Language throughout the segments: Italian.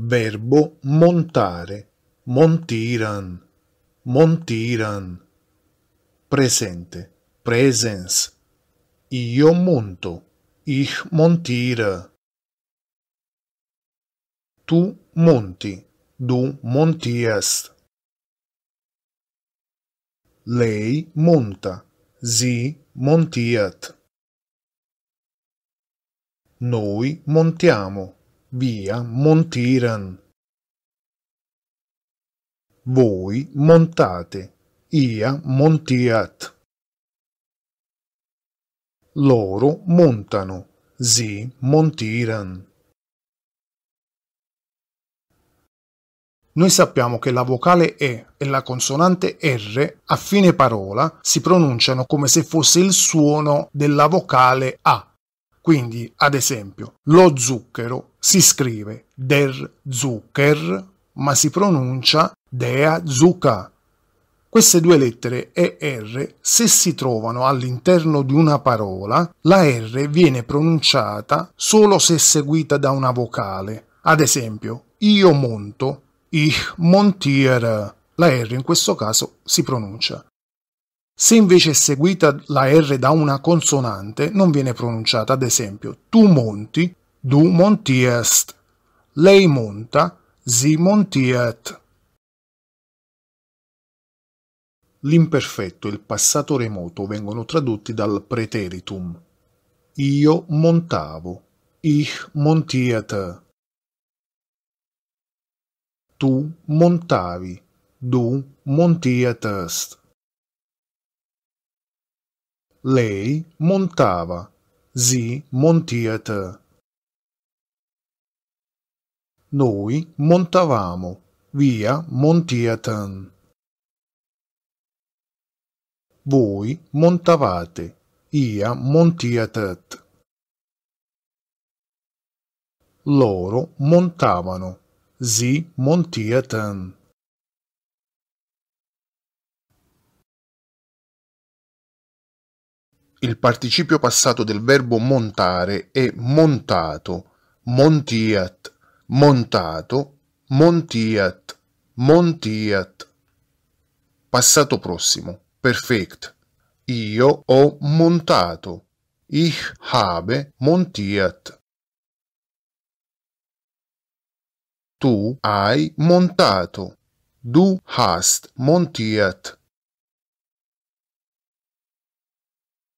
Verbo montare. Montiran. Montiran. Presente. Presence. Io monto. Ich montire. Tu monti. Du montiest. Lei monta. Sie montiat. Noi montiamo via Montiran. Voi montate, ia montiat. Loro montano, si montiran. Noi sappiamo che la vocale E e la consonante R a fine parola si pronunciano come se fosse il suono della vocale A. Quindi, ad esempio, lo zucchero si scrive Der Zucker, ma si pronuncia Dea Zucca. Queste due lettere e R, se si trovano all'interno di una parola, la R viene pronunciata solo se seguita da una vocale. Ad esempio, io monto, ich montiere. La R in questo caso si pronuncia. Se invece è seguita la R da una consonante, non viene pronunciata, ad esempio, tu monti, Du montiest. Lei monta. Si montiet. L'imperfetto e il passato remoto vengono tradotti dal preteritum. Io montavo. Ich montiet. Tu montavi. Du montietest. Lei montava. Sie montiete. Noi montavamo, via Montiatan. Voi montavate, ia montiatat. Loro montavano, zi montiatan. Il participio passato del verbo montare è montato, montiat montato, montiat, montiat. Passato prossimo, perfect. Io ho montato. Ich habe montiert. Tu hai montato. Du hast montiert.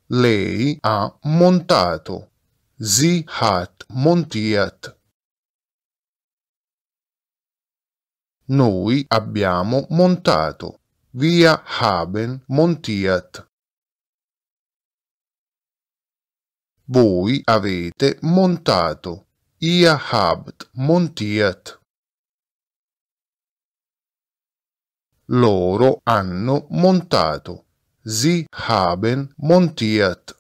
Lei ha montato. Sie hat montiert. Noi abbiamo montato via haben montiat. Voi avete montato. Ihr habt montiert. Loro hanno montato. Sie haben montiert.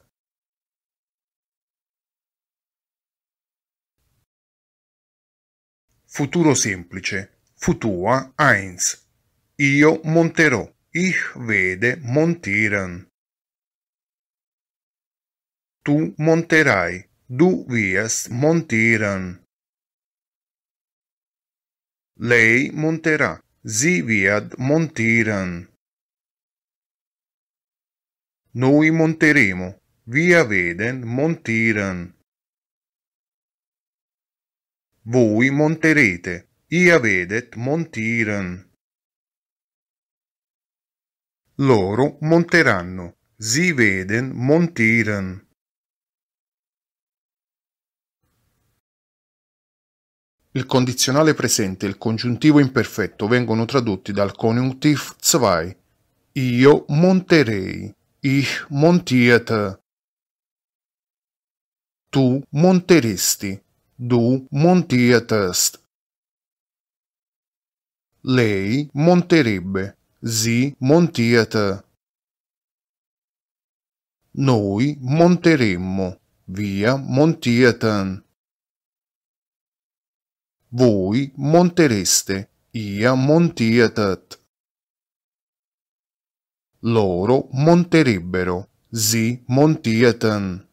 Futuro semplice futua eins. Io monterò. Ich werde montieren. Tu monterai. Du wirst montieren. Lei monterà. Sie wird montieren. Noi monteremo. Wir werden montieren. Voi monterete ia vedet montiren. Loro monteranno, si veden montiren. Il condizionale presente e il congiuntivo imperfetto vengono tradotti dal conjunctiv 2. Io monterei. Ich montierte. Tu monteresti. Du montiertest. Lei monterebbe. Sie montiat. Noi monteremmo. Via montierten. Voi montereste. Ia montiertet. Loro monterebbero. Sie montierten.